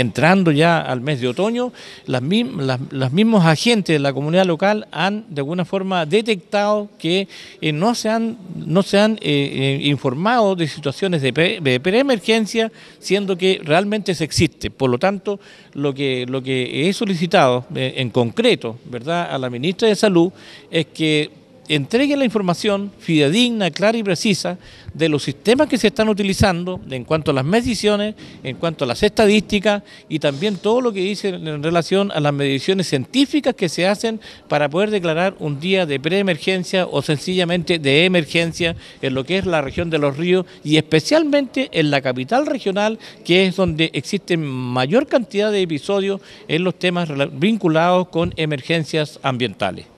entrando ya al mes de otoño, las, mismos agentes de la comunidad local han de alguna forma detectado que eh, no se han, eh, eh, informado de situaciones de, preemergencia, siendo que realmente se existe. Por lo tanto, lo que, lo que he solicitado en concreto ¿verdad? a la ministra de Salud es que entreguen la información fidedigna, clara y precisa de los sistemas que se están utilizando en cuanto a las mediciones, en cuanto a las estadísticas y también todo lo que dicen en relación a las mediciones científicas que se hacen para poder declarar un día de preemergencia o sencillamente de emergencia en lo que es la región de los ríos y especialmente en la capital regional que es donde existe mayor cantidad de episodios en los temas vinculados con emergencias ambientales.